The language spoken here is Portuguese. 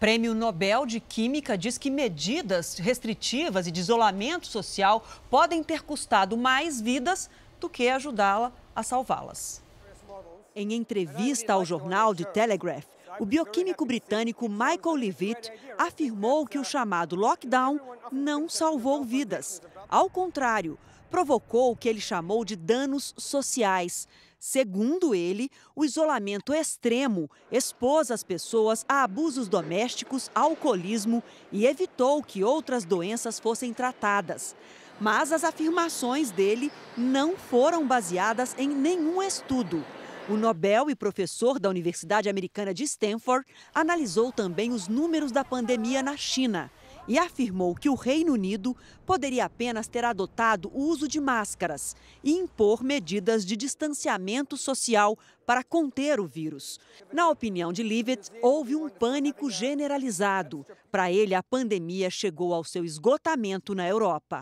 Prêmio Nobel de Química diz que medidas restritivas e de isolamento social podem ter custado mais vidas do que ajudá-la a salvá-las. Em entrevista ao jornal The Telegraph, o bioquímico britânico Michael Levitt afirmou que o chamado lockdown não salvou vidas. Ao contrário, provocou o que ele chamou de danos sociais. Segundo ele, o isolamento extremo expôs as pessoas a abusos domésticos, alcoolismo e evitou que outras doenças fossem tratadas. Mas as afirmações dele não foram baseadas em nenhum estudo. O Nobel e professor da Universidade Americana de Stanford analisou também os números da pandemia na China e afirmou que o Reino Unido poderia apenas ter adotado o uso de máscaras e impor medidas de distanciamento social para conter o vírus. Na opinião de Leavitt, houve um pânico generalizado. Para ele, a pandemia chegou ao seu esgotamento na Europa.